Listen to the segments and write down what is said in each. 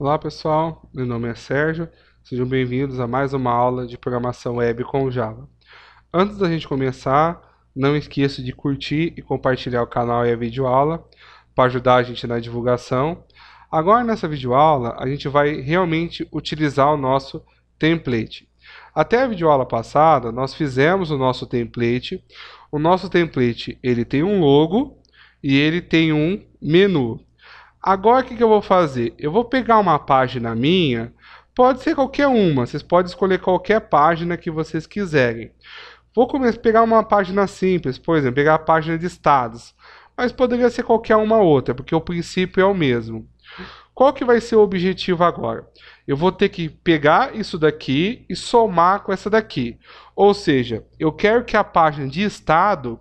Olá pessoal, meu nome é Sérgio, sejam bem-vindos a mais uma aula de programação web com Java. Antes da gente começar, não esqueça de curtir e compartilhar o canal e a videoaula para ajudar a gente na divulgação. Agora nessa videoaula a gente vai realmente utilizar o nosso template. Até a videoaula passada nós fizemos o nosso template. O nosso template ele tem um logo e ele tem um menu. Agora o que, que eu vou fazer? Eu vou pegar uma página minha, pode ser qualquer uma, vocês podem escolher qualquer página que vocês quiserem. Vou começar a pegar uma página simples, por exemplo, pegar a página de estados, mas poderia ser qualquer uma outra, porque o princípio é o mesmo. Qual que vai ser o objetivo agora? eu vou ter que pegar isso daqui e somar com essa daqui. Ou seja, eu quero que a página de estado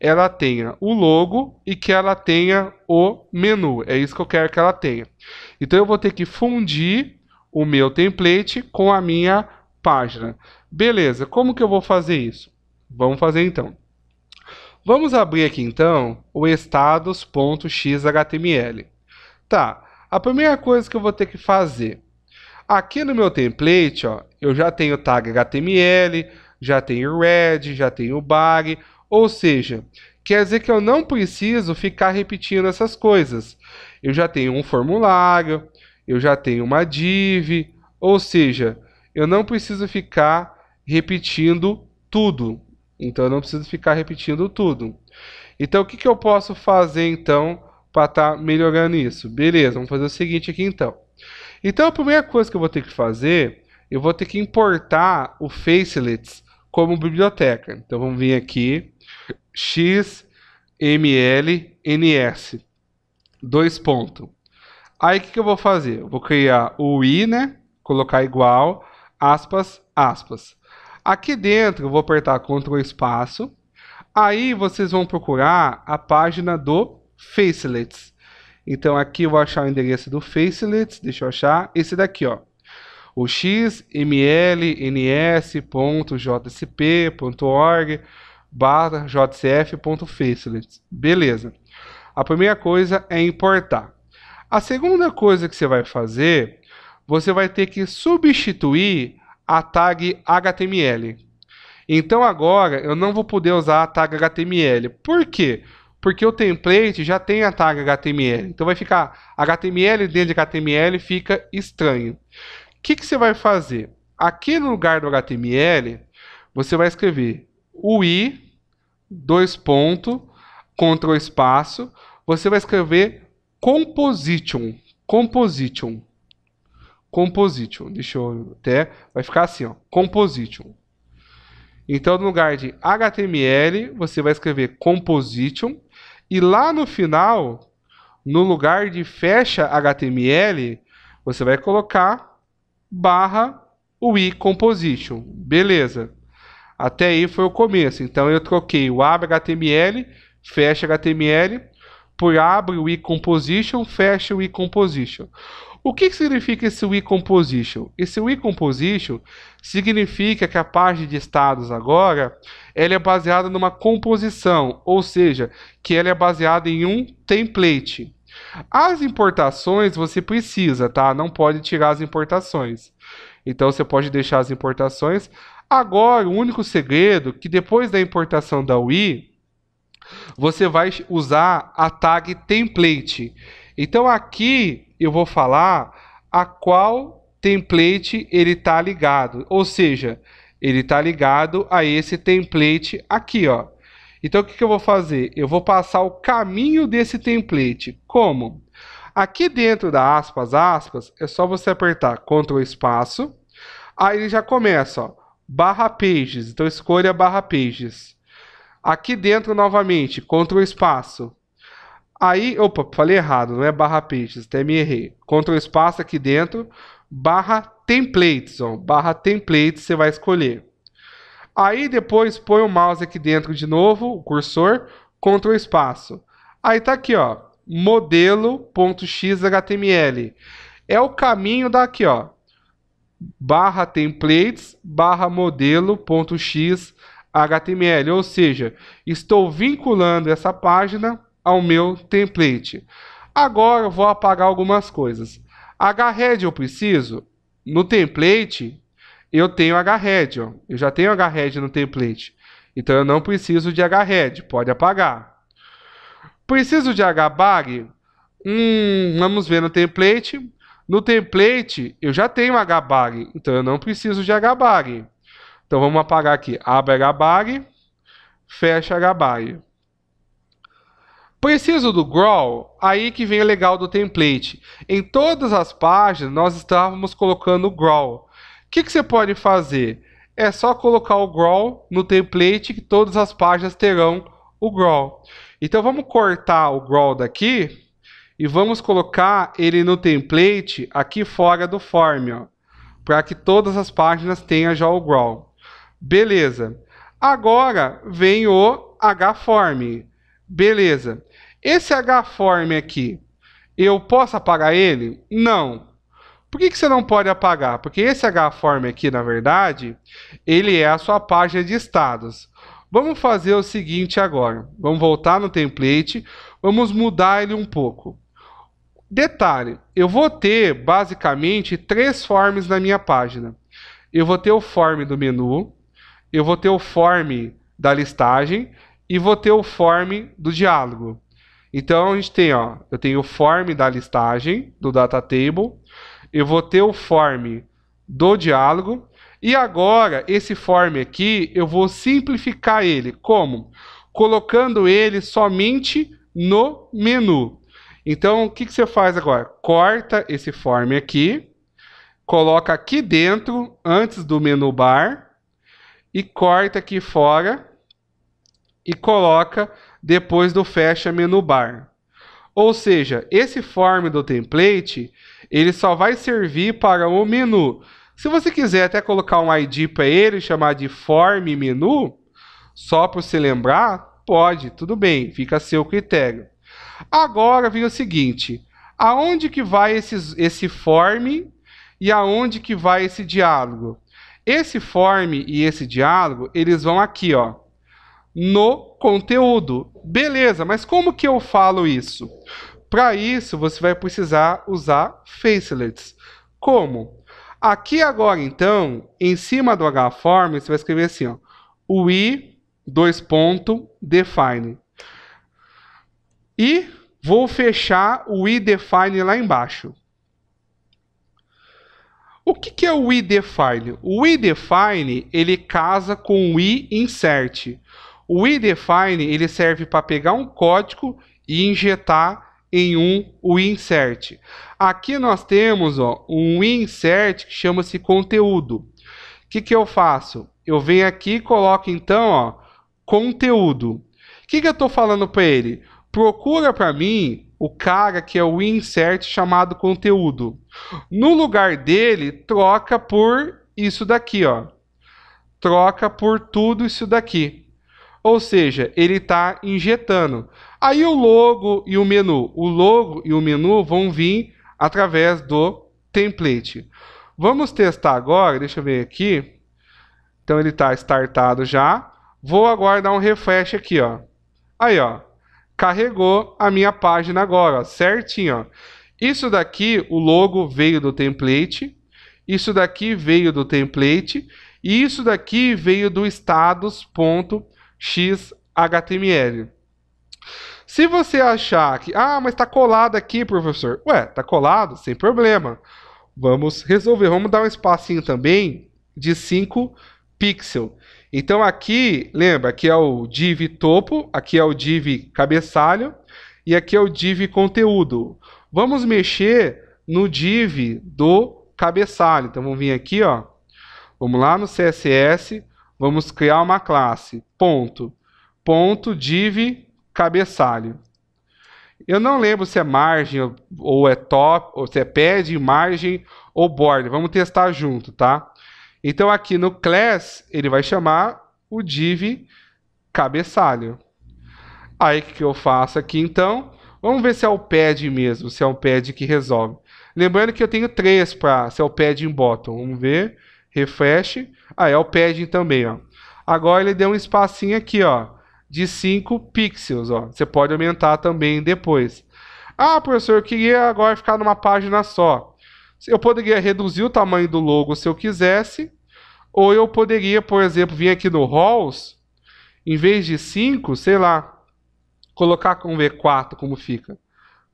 ela tenha o logo e que ela tenha o menu. É isso que eu quero que ela tenha. Então eu vou ter que fundir o meu template com a minha página. Beleza, como que eu vou fazer isso? Vamos fazer então. Vamos abrir aqui então o estados.xhtml. Tá, a primeira coisa que eu vou ter que fazer Aqui no meu template, ó, eu já tenho tag HTML, já tenho red, já tenho bar, ou seja, quer dizer que eu não preciso ficar repetindo essas coisas. Eu já tenho um formulário, eu já tenho uma div, ou seja, eu não preciso ficar repetindo tudo. Então eu não preciso ficar repetindo tudo. Então o que, que eu posso fazer então para estar tá melhorando isso? Beleza, vamos fazer o seguinte aqui então. Então a primeira coisa que eu vou ter que fazer, eu vou ter que importar o Facelets como biblioteca. Então vamos vir aqui, xmlns, dois pontos. Aí o que, que eu vou fazer? Eu vou criar o i, né? Colocar igual, aspas, aspas. Aqui dentro eu vou apertar Ctrl espaço. Aí vocês vão procurar a página do Facelets. Então aqui eu vou achar o endereço do facelets, deixa eu achar, esse daqui, ó. O xmlns.jsp.org barra jcf.facelets. Beleza. A primeira coisa é importar. A segunda coisa que você vai fazer, você vai ter que substituir a tag HTML. Então agora eu não vou poder usar a tag HTML. Por quê? porque o template já tem a tag HTML. Então vai ficar HTML dentro de HTML, fica estranho. O que, que você vai fazer? Aqui no lugar do HTML, você vai escrever UI, dois pontos, contra o espaço, você vai escrever composition, composition, composition, deixa eu até, vai ficar assim, ó, composition. Então, no lugar de HTML, você vai escrever composition, e lá no final, no lugar de fecha HTML, você vai colocar barra UI Composition. Beleza. Até aí foi o começo. Então eu troquei o abre HTML, fecha HTML, por abre o e-composition, fecha o e-composition. O que, significa esse Composition? Esse Composition significa que a parte de estados agora ela é baseada numa composição, ou seja, que ela é baseada em um template. As importações você precisa, tá? Não pode tirar as importações. Então você pode deixar as importações. Agora, o único segredo é que depois da importação da UI, você vai usar a tag template. Então aqui eu vou falar a qual template ele está ligado. Ou seja, ele está ligado a esse template aqui, ó. Então, o que, que eu vou fazer? Eu vou passar o caminho desse template. Como? Aqui dentro da aspas, aspas, é só você apertar Ctrl espaço. Aí ele já começa, ó, barra pages. Então, escolha barra pages. Aqui dentro, novamente, Ctrl espaço. Aí, opa, falei errado, não é barra pages, até me errei. Ctrl espaço aqui dentro, barra templates, ó, barra templates você vai escolher. Aí depois põe o mouse aqui dentro de novo, o cursor, Ctrl espaço. Aí tá aqui, ó, modelo.xhtml. É o caminho daqui, ó, barra templates, barra modelo.xhtml, ou seja, estou vinculando essa página ao meu template. Agora eu vou apagar algumas coisas. H-Head eu preciso? No template, eu tenho H-Head. Eu já tenho H-Head no template. Então eu não preciso de H-Head. Pode apagar. Preciso de H-Bag? Hum, vamos ver no template. No template, eu já tenho H-Bag. Então eu não preciso de H-Bag. Então vamos apagar aqui. Abre H-Bag. Fecha H-Bag. Preciso do grow Aí que vem o legal do template. Em todas as páginas nós estávamos colocando o Grow. O que, que você pode fazer? É só colocar o grow no template que todas as páginas terão o grow Então vamos cortar o grow daqui e vamos colocar ele no template aqui fora do form, para que todas as páginas tenham já o grow Beleza. Agora vem o HForm. Beleza. Esse H-form aqui, eu posso apagar ele? Não. Por que, que você não pode apagar? Porque esse H-form aqui, na verdade, ele é a sua página de estados. Vamos fazer o seguinte agora. Vamos voltar no template, vamos mudar ele um pouco. Detalhe, eu vou ter basicamente três forms na minha página. Eu vou ter o form do menu, eu vou ter o form da listagem e vou ter o form do diálogo. Então a gente tem, ó, eu tenho o form da listagem do data table, eu vou ter o form do diálogo e agora esse form aqui eu vou simplificar ele como colocando ele somente no menu. Então o que, que você faz agora? Corta esse form aqui, coloca aqui dentro antes do menu bar e corta aqui fora e coloca depois do fecha menu bar. Ou seja, esse form do template, ele só vai servir para o menu. Se você quiser até colocar um ID para ele, chamar de form menu, só para se lembrar, pode, tudo bem, fica a seu critério. Agora vem o seguinte, aonde que vai esse esse form e aonde que vai esse diálogo? Esse form e esse diálogo, eles vão aqui, ó no conteúdo. Beleza, mas como que eu falo isso? Para isso, você vai precisar usar facelets. Como? Aqui agora, então, em cima do HForm, você vai escrever assim, ó, we, dois ponto, define. E vou fechar o define lá embaixo. O que, que é o define? O define ele casa com o insert. O define ele serve para pegar um código e injetar em um o insert. Aqui nós temos ó, um insert que chama-se conteúdo. O que, que eu faço? Eu venho aqui e coloco então ó, conteúdo. O que, que eu estou falando para ele? Procura para mim o cara que é o insert chamado conteúdo. No lugar dele, troca por isso daqui, ó. Troca por tudo isso daqui. Ou seja, ele está injetando. Aí o logo e o menu. O logo e o menu vão vir através do template. Vamos testar agora, deixa eu ver aqui. Então ele está startado já. Vou agora dar um refresh aqui, ó. Aí, ó. Carregou a minha página agora, ó, certinho, ó. Isso daqui, o logo veio do template. Isso daqui veio do template. E isso daqui veio do status.com XHTML. Se você achar que, ah, mas está colado aqui, professor. Ué, está colado? Sem problema. Vamos resolver. Vamos dar um espacinho também de 5 pixels. Então aqui, lembra, aqui é o div topo, aqui é o div cabeçalho e aqui é o div conteúdo. Vamos mexer no div do cabeçalho. Então vamos vir aqui, ó. Vamos lá no CSS, Vamos criar uma classe. Ponto. Ponto div cabeçalho. Eu não lembro se é margem ou é top, ou se é pad, margem ou border. Vamos testar junto, tá? Então aqui no class ele vai chamar o div cabeçalho. Aí o que eu faço aqui então? Vamos ver se é o pad mesmo, se é um pad que resolve. Lembrando que eu tenho três para se é o pad em bottom. Vamos ver refresh. aí é o padding também, ó. Agora ele deu um espacinho aqui, ó, de 5 pixels, ó. Você pode aumentar também depois. Ah, professor, eu queria agora ficar numa página só. Eu poderia reduzir o tamanho do logo se eu quisesse, ou eu poderia, por exemplo, vir aqui no rolls, em vez de 5, sei lá, colocar com V4 como fica.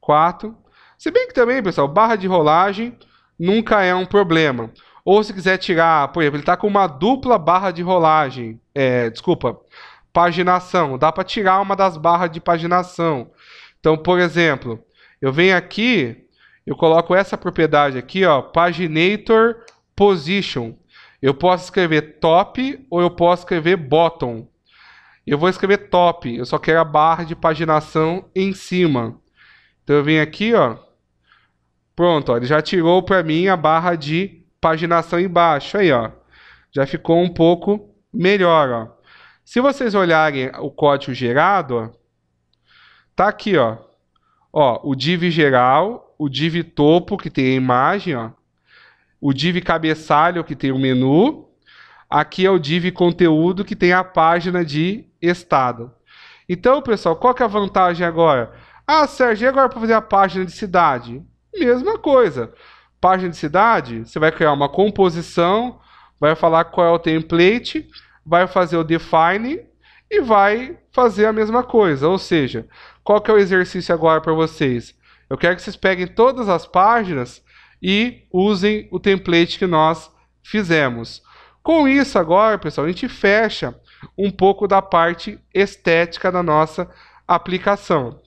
4. Se bem que também, pessoal, barra de rolagem nunca é um problema. Ou se quiser tirar, por exemplo, ele está com uma dupla barra de rolagem, é, desculpa, paginação. Dá para tirar uma das barras de paginação. Então, por exemplo, eu venho aqui, eu coloco essa propriedade aqui, ó, paginator position. Eu posso escrever top ou eu posso escrever bottom. Eu vou escrever top, eu só quero a barra de paginação em cima. Então eu venho aqui, ó. Pronto, ó, ele já tirou para mim a barra de paginação embaixo. Aí, ó. Já ficou um pouco melhor, ó. Se vocês olharem o código gerado, tá aqui, ó. Ó, o div geral, o div topo, que tem a imagem, ó. O div cabeçalho, que tem o menu. Aqui é o div conteúdo, que tem a página de estado. Então, pessoal, qual que é a vantagem agora? Ah, Sérgio, agora para fazer a página de cidade? Mesma coisa página de cidade, você vai criar uma composição, vai falar qual é o template, vai fazer o define e vai fazer a mesma coisa. Ou seja, qual que é o exercício agora para vocês? Eu quero que vocês peguem todas as páginas e usem o template que nós fizemos. Com isso agora, pessoal, a gente fecha um pouco da parte estética da nossa aplicação.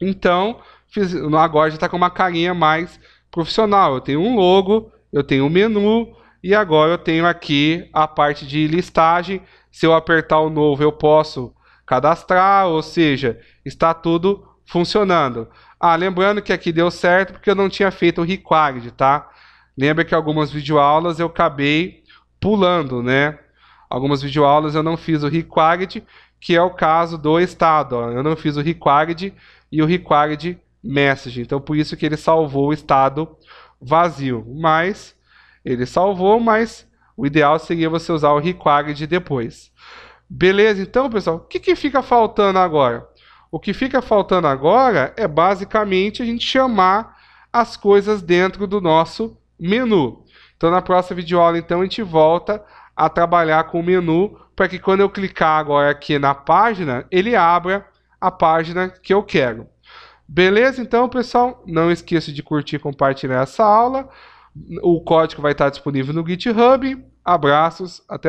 Então, fiz, agora já está com uma carinha mais profissional. Eu tenho um logo, eu tenho um menu e agora eu tenho aqui a parte de listagem. Se eu apertar o novo, eu posso cadastrar, ou seja, está tudo funcionando. Ah, lembrando que aqui deu certo porque eu não tinha feito o required, tá? Lembra que algumas videoaulas eu acabei pulando, né? Algumas videoaulas eu não fiz o required, que é o caso do estado. Ó. Eu não fiz o required e o required message. Então, por isso que ele salvou o estado vazio. Mas, ele salvou, mas o ideal seria você usar o required depois. Beleza? Então, pessoal, o que, que fica faltando agora? O que fica faltando agora é basicamente a gente chamar as coisas dentro do nosso menu. Então, na próxima videoaula, então, a gente volta a trabalhar com o menu para que quando eu clicar agora aqui na página, ele abra a página que eu quero. Beleza? Então, pessoal, não esqueça de curtir e compartilhar essa aula. O código vai estar disponível no GitHub. Abraços, até a